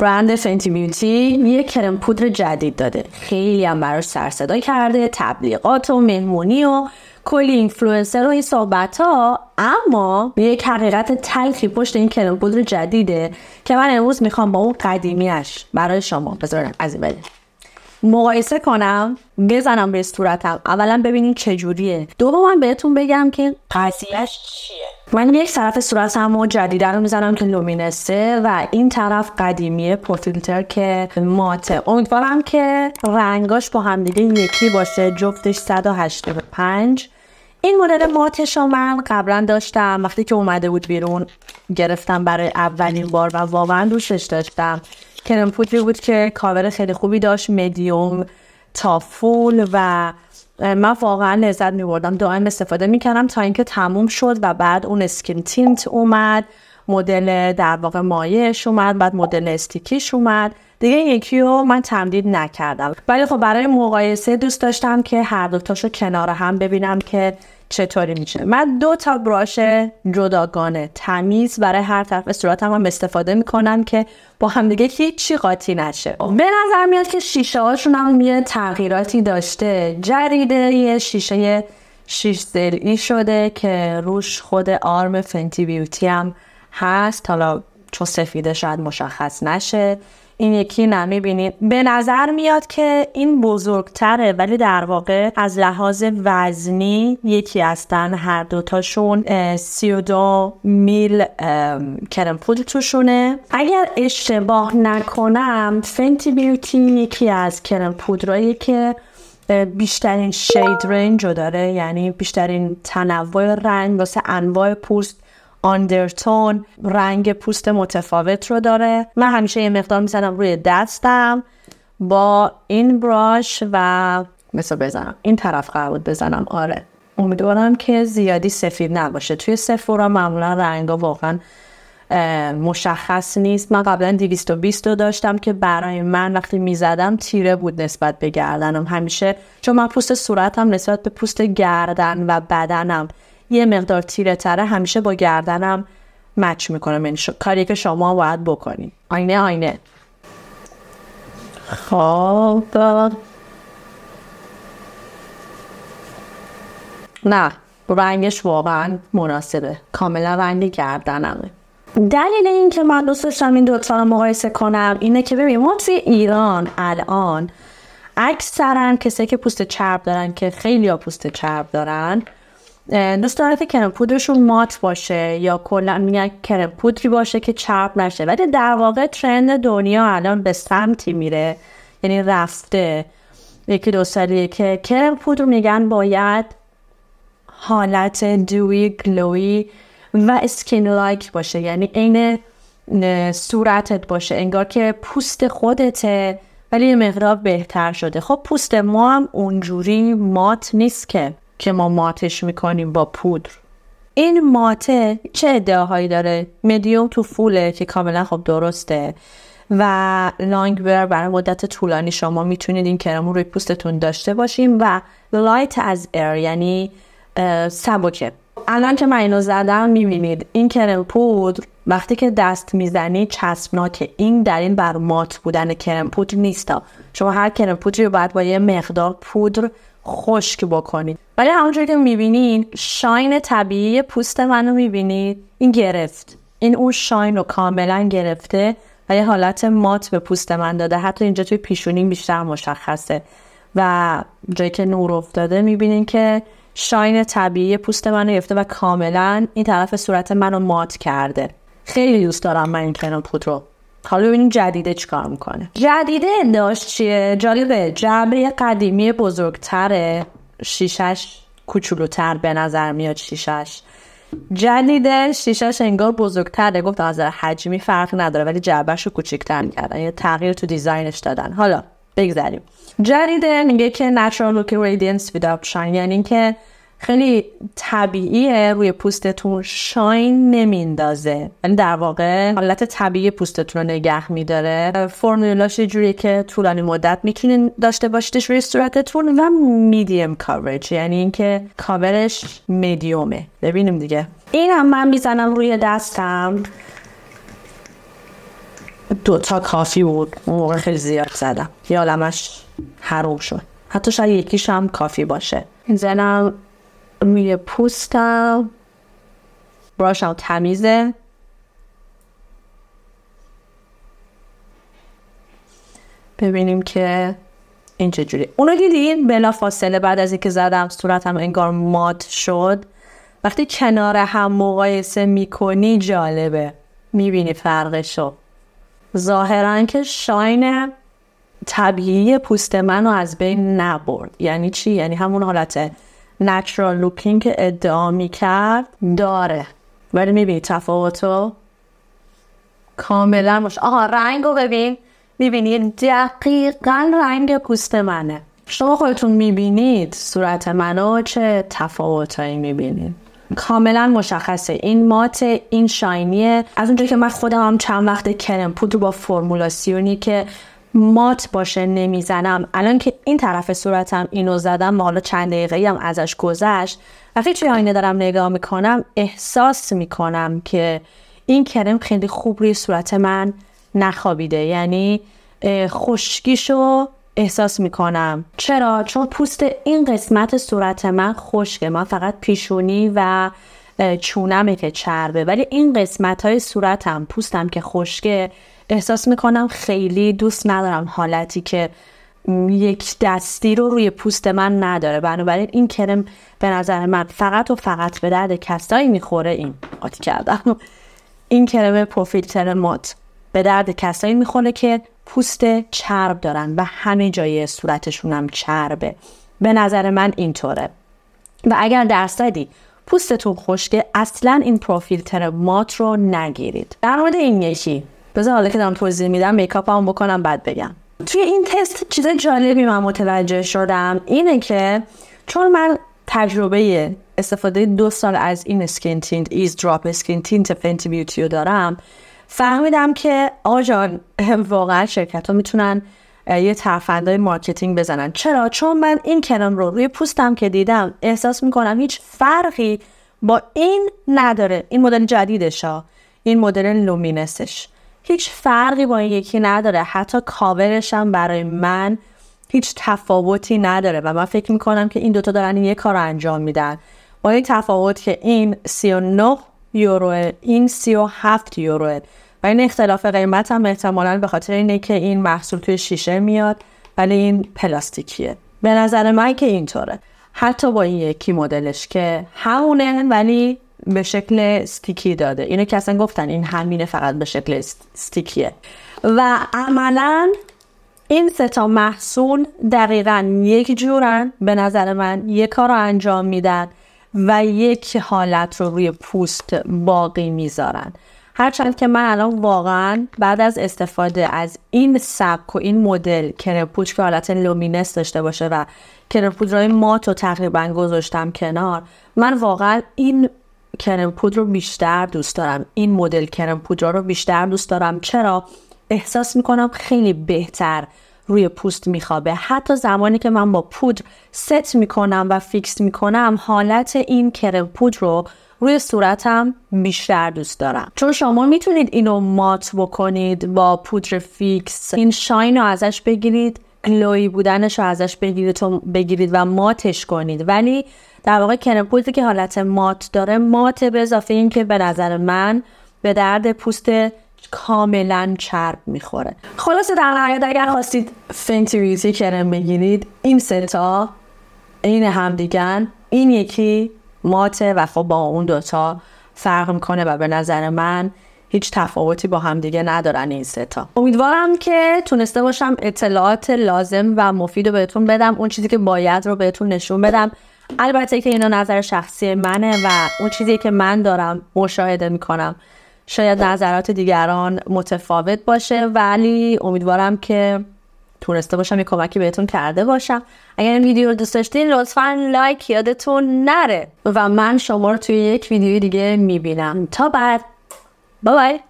برند فنتی بیوتی یه کرم پودر جدید داده خیلی هم براش سرصدا کرده تبلیغات و مهمونی و کلی اینفلوئنسر و این صحبت ها اما یک حقیقت تلخی پشت این کرم پودر جدیده که من امروز میخوام با اون قدیمیش برای شما بذارم از این بده مقایسه کنم بزنم به صورتم اولا ببینین چجوریه دوم من بهتون بگم که قضیهش چیه من یک طرف صورتم و جدیده رو میزنم که لومینسه و این طرف قدیمیه پرفیلتر که ماته امیدوارم که رنگاش با همدیگه یکی باشه جفتش 185 این مدل ماتش رو من قبلا داشتم وقتی که اومده بود بیرون گرفتم برای اولین بار و واقعا دوشش داشتم کرم پودری بود که کاور خیلی خوبی داشت مدیوم تا فول و من واقعا لذت می بردم دائم استفاده می کردم تا اینکه تموم شد و بعد اون اسکین تینت اومد مدل در واقع مایش اومد بعد مدل استیکیش اومد دیگه یکی رو من تمدید نکردم ولی خب برای مقایسه دوست داشتم که هر رو کنار هم ببینم که چطوری میشه من دو تا براش جداگانه تمیز برای هر طرف صورتم هم استفاده میکنم که با همدیگه چی قاطی نشه به نظر میاد که شیشه هاشون هم یه تغییراتی داشته جریده یه شیشه شیش شده که روش خود آرم فنتی بیوتی هم هست حالا چون سفیده شاید مشخص نشه این یکی نمیبینید میبینید به نظر میاد که این بزرگتره ولی در واقع از لحاظ وزنی یکی هستن هر دوتاشون دو میل کرم پودر توشونه اگر اشتباه نکنم فنتی بیوتی یکی از کرم پودرایی که بیشترین شید رنج رو داره یعنی بیشترین تنوع رنگ واسه انواع پوست آندرتون رنگ پوست متفاوت رو داره من همیشه یه مقدار میزنم روی دستم با این براش و مثل بزنم این طرف قرار بزنم آره امیدوارم که زیادی سفید نباشه توی سفورا معمولا رنگا واقعا مشخص نیست من قبلا 220 رو داشتم که برای من وقتی میزدم تیره بود نسبت به گردنم همیشه چون من پوست صورتم نسبت به پوست گردن و بدنم یه مقدار تیره تره همیشه با گردنم مچ میکنم یعنی کاری که شما باید بکنین آینه آینه خب نه رنگش واقعا مناسبه کاملا رنگ گردنمه دلیل این که من دوست داشتم این دوتا رو مقایسه کنم اینه که ببینیم ما توی ایران الان اکثرا کسایی که پوست چرب دارن که خیلی ها پوست چرب دارن دوست دارد که کرم پودرشون مات باشه یا کلا میگن کرم پودری باشه که چرب نشه ولی در واقع ترند دنیا الان به سمتی میره یعنی رفته یکی دو سالیه که کرم پودر میگن باید حالت دوی گلوی و اسکین لایک باشه یعنی عین صورتت باشه انگار که پوست خودته ولی مقدار بهتر شده خب پوست ما هم اونجوری مات نیست که که ما ماتش میکنیم با پودر این ماته چه ادعاهایی داره مدیوم تو فوله که کاملا خب درسته و لانگ بر برای مدت طولانی شما میتونید این کرم روی پوستتون داشته باشیم و لایت از ایر یعنی سبکه الان که من اینو زدم میبینید این کرم پودر وقتی که دست میزنی چسبناک این در این بر مات بودن کرم پودر نیستا شما هر کرم پودری رو باید با یه مقدار پودر خشک بکنید ولی همونجور که میبینین شاین طبیعی پوست من رو میبینید این گرفت این اون شاین رو کاملا گرفته و یه حالت مات به پوست من داده حتی اینجا توی پیشونین بیشتر مشخصه و جایی که نور افتاده میبینین که شاین طبیعی پوست من رو گرفته و کاملا این طرف صورت من رو مات کرده خیلی دوست دارم من این کنال پوت رو حالا ببینیم جدیده چیکار میکنه جدیده انداش چیه جالبه جعبه قدیمی بزرگتره شیشش کوچولوتر به نظر میاد شیشش جدیده شیشش انگار بزرگتره گفت از حجمی فرق نداره ولی جعبهش رو کوچیکتر کردن یه تغییر تو دیزاینش دادن حالا بگذاریم جدیده میگه که natural looking radiance without shine یعنی که خیلی طبیعیه روی پوستتون شاین نمیندازه یعنی در واقع حالت طبیعی پوستتون رو نگه میداره فرمولاش جوری که طولانی مدت میتونین داشته باشیدش روی صورتتون و میدیم کاورج یعنی اینکه کاورش میدیومه ببینیم دیگه این هم من میزنم روی دستم دو تا کافی بود اون خیلی زیاد زدم یه عالمش حروم شد حتی شاید یکیش هم کافی باشه زنم روی پوستم براشم تمیزه ببینیم که این چجوری اونو دیدین بلا فاصله بعد از اینکه زدم صورتم انگار مات شد وقتی کنار هم مقایسه میکنی جالبه میبینی فرقشو ظاهرا که شاین طبیعی پوست منو از بین نبرد یعنی چی یعنی همون حالته نچرال لوکینگ که ادعا میکرد داره ولی میبینی تفاوتو کاملا مش آها رنگ رو ببین میبینی دقیقا رنگ پوست منه شما خودتون میبینید صورت منو چه تفاوتهایی میبینید کاملا مشخصه این مات این شاینیه از اونجایی که من خودم هم چند وقت کرم پودر با فرمولاسیونی که مات باشه نمیزنم الان که این طرف صورتم اینو زدم حالا چند دقیقه هم ازش گذشت وقتی توی آینه دارم نگاه میکنم احساس میکنم که این کرم خیلی خوب روی صورت من نخوابیده یعنی خشکیشو احساس میکنم چرا چون پوست این قسمت صورت من خشکه من فقط پیشونی و چونمه که چربه ولی این قسمت های صورتم پوستم که خشکه احساس میکنم خیلی دوست ندارم حالتی که یک دستی رو روی پوست من نداره بنابراین این کرم به نظر من فقط و فقط به درد کسایی میخوره این قاطی کردم این کرم پروفیلتر مات به درد کسایی میخوره که پوست چرب دارن و همه جای صورتشون هم چربه به نظر من اینطوره و اگر درصدی پوستتون خشکه اصلا این پروفیلتر مات رو نگیرید در مورد این یکی بذار حالا که دارم توضیح میدم میکاپ هم بکنم بعد بگم توی این تست چیز جالبی من متوجه شدم اینه که چون من تجربه استفاده دو سال از این سکین تینت ایز دراپ سکین تینت فنتی بیوتی رو دارم فهمیدم که آجان واقعا شرکت ها میتونن یه ترفنده مارکتینگ بزنن چرا چون من این کرم رو روی پوستم که دیدم احساس میکنم هیچ فرقی با این نداره این مدل جدیدش ها این مدل لومینسش هیچ فرقی با این یکی نداره حتی کاورش هم برای من هیچ تفاوتی نداره و من فکر میکنم که این دوتا دارن یک یه کار رو انجام میدن با این تفاوت که این 39 یورو این 37 یورو و این اختلاف قیمت هم احتمالا به خاطر اینه که این محصول توی شیشه میاد ولی این پلاستیکیه به نظر من که اینطوره حتی با این یکی مدلش که همونه ولی به شکل ستیکی داده اینو که اصلا گفتن این همینه فقط به شکل ستیکیه و عملا این سه تا محصول دقیقا یک جورن به نظر من یک کار رو انجام میدن و یک حالت رو روی پوست باقی میذارن هرچند که من الان واقعا بعد از استفاده از این سبک و این مدل کرپوچ که حالت لومینس داشته باشه و کرپودرای مات رو تقریبا گذاشتم کنار من واقعا این کرم پودر رو بیشتر دوست دارم این مدل کرم پودر رو بیشتر دوست دارم چرا احساس میکنم خیلی بهتر روی پوست میخوابه حتی زمانی که من با پودر ست میکنم و فیکس میکنم حالت این کرم پودر رو روی صورتم بیشتر دوست دارم چون شما میتونید اینو مات بکنید با پودر فیکس این شاین رو ازش بگیرید لوی بودنش رو ازش بگیرید, بگیرید و ماتش کنید ولی در واقع کرمپولتی که حالت مات داره مات به اضافه این که به نظر من به درد پوست کاملا چرب میخوره خلاصه در نهایت اگر خواستید فنتی کرم بگیرید این ستا این همدیگن این یکی ماته و خب با اون دوتا فرق میکنه و به نظر من هیچ تفاوتی با هم دیگه ندارن این ستا امیدوارم که تونسته باشم اطلاعات لازم و مفید رو بهتون بدم اون چیزی که باید رو بهتون نشون بدم البته که اینا نظر شخصی منه و اون چیزی که من دارم مشاهده میکنم شاید نظرات دیگران متفاوت باشه ولی امیدوارم که تونسته باشم یه کمکی بهتون کرده باشم اگر این ویدیو رو دوست داشتین لطفا لایک یادتون نره و من شما رو توی یک ویدیو دیگه میبینم تا بعد Bye bye.